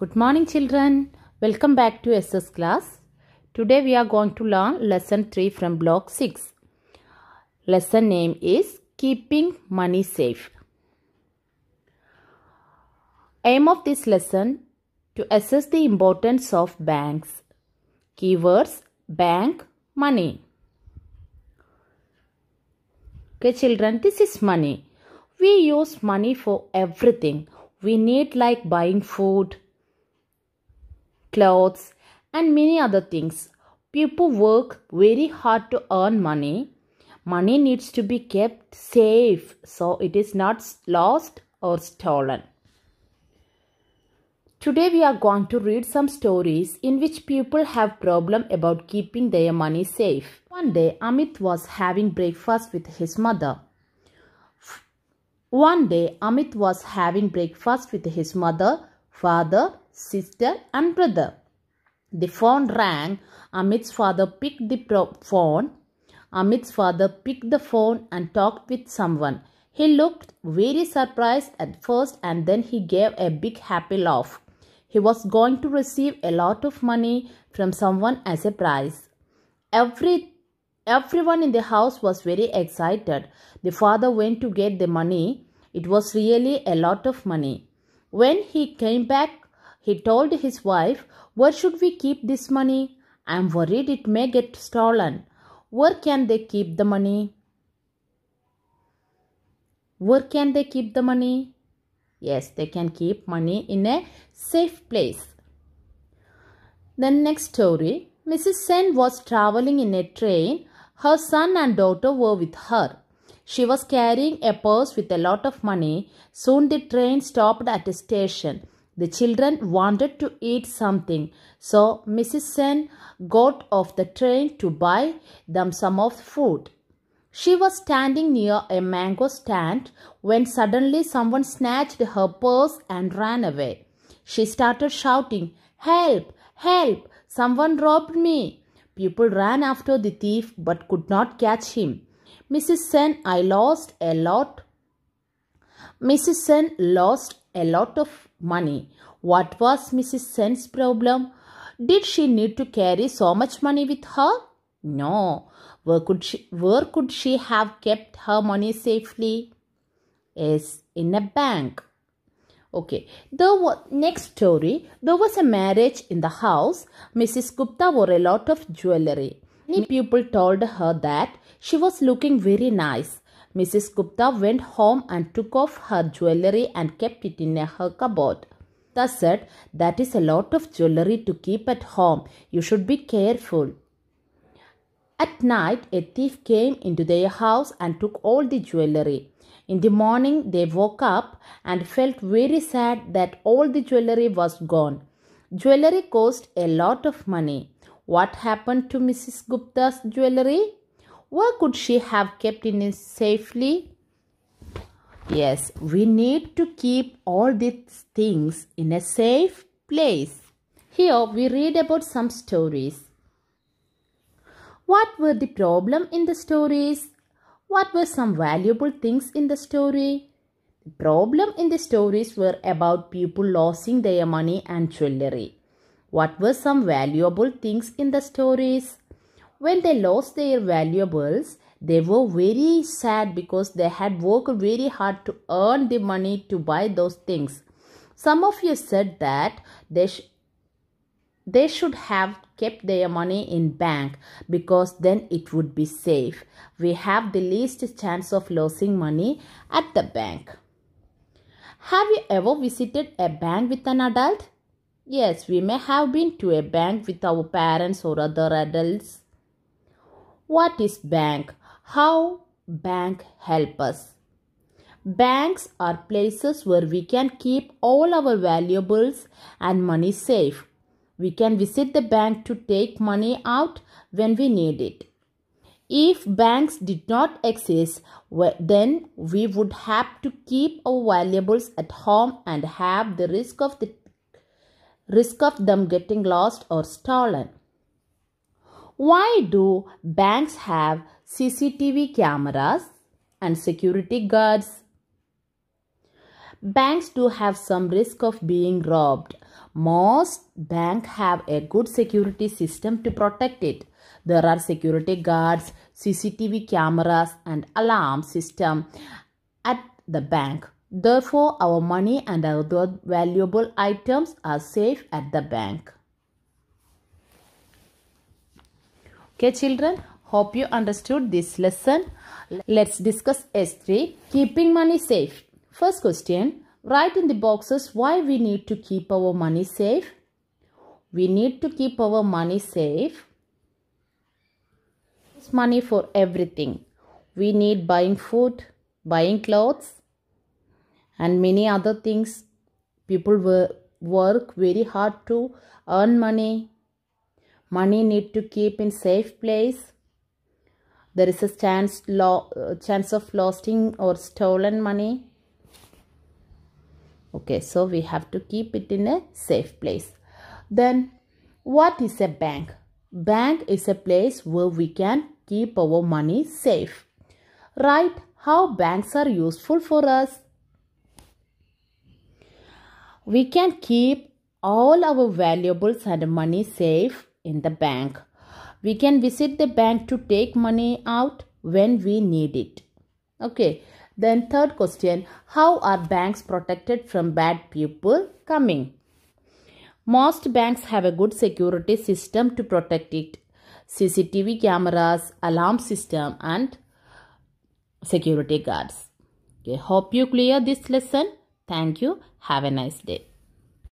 Good morning children. Welcome back to SS class. Today we are going to learn lesson 3 from block 6. Lesson name is Keeping Money Safe. Aim of this lesson to assess the importance of banks. Keywords bank, money. Okay children, this is money. We use money for everything. We need like buying food, clothes, and many other things. People work very hard to earn money. Money needs to be kept safe so it is not lost or stolen. Today we are going to read some stories in which people have problem about keeping their money safe. One day Amit was having breakfast with his mother. One day Amit was having breakfast with his mother, father sister and brother. The phone rang. Amit's father picked the phone. Amit's father picked the phone and talked with someone. He looked very surprised at first and then he gave a big happy laugh. He was going to receive a lot of money from someone as a prize. Every, everyone in the house was very excited. The father went to get the money. It was really a lot of money. When he came back, he told his wife, Where should we keep this money? I am worried it may get stolen. Where can they keep the money? Where can they keep the money? Yes, they can keep money in a safe place. Then next story. Mrs. Sen was traveling in a train. Her son and daughter were with her. She was carrying a purse with a lot of money. Soon the train stopped at a station. The children wanted to eat something, so Mrs. Sen got off the train to buy them some of food. She was standing near a mango stand when suddenly someone snatched her purse and ran away. She started shouting, Help! Help! Someone robbed me! People ran after the thief but could not catch him. Mrs. Sen, I lost a lot. Mrs. Sen lost a lot of money. What was Mrs. Sen's problem? Did she need to carry so much money with her? No. Where could she, where could she have kept her money safely? Yes, in a bank. Okay, the next story there was a marriage in the house. Mrs. Gupta wore a lot of jewelry. Many people told her that she was looking very nice. Mrs. Gupta went home and took off her jewellery and kept it in her cupboard. Thus said, that is a lot of jewellery to keep at home. You should be careful. At night, a thief came into their house and took all the jewellery. In the morning, they woke up and felt very sad that all the jewellery was gone. Jewellery cost a lot of money. What happened to Mrs. Gupta's jewellery? Where could she have kept it safely? Yes, we need to keep all these things in a safe place. Here we read about some stories. What were the problem in the stories? What were some valuable things in the story? The problem in the stories were about people losing their money and jewelry. What were some valuable things in the stories? When they lost their valuables, they were very sad because they had worked very hard to earn the money to buy those things. Some of you said that they, sh- they should have kept their money in bank because then it would be safe. We have the least chance of losing money at the bank. Have you ever visited a bank with an adult? Yes, we may have been to a bank with our parents or other adults what is bank? How bank help us? Banks are places where we can keep all our valuables and money safe. We can visit the bank to take money out when we need it. If banks did not exist, then we would have to keep our valuables at home and have the risk of the risk of them getting lost or stolen. Why do banks have CCTV cameras and security guards? Banks do have some risk of being robbed. Most banks have a good security system to protect it. There are security guards, CCTV cameras and alarm system at the bank. Therefore, our money and other valuable items are safe at the bank. Okay children, hope you understood this lesson. Let's discuss S3. Keeping money safe. First question, write in the boxes why we need to keep our money safe. We need to keep our money safe. It's money for everything. We need buying food, buying clothes and many other things. People work very hard to earn money money need to keep in safe place there is a chance lo uh, chance of losing or stolen money okay so we have to keep it in a safe place then what is a bank bank is a place where we can keep our money safe right how banks are useful for us we can keep all our valuables and money safe in the bank. We can visit the bank to take money out when we need it. Okay. Then third question, how are banks protected from bad people coming? Most banks have a good security system to protect it. CCTV cameras, alarm system and security guards. Okay, hope you clear this lesson. Thank you. Have a nice day.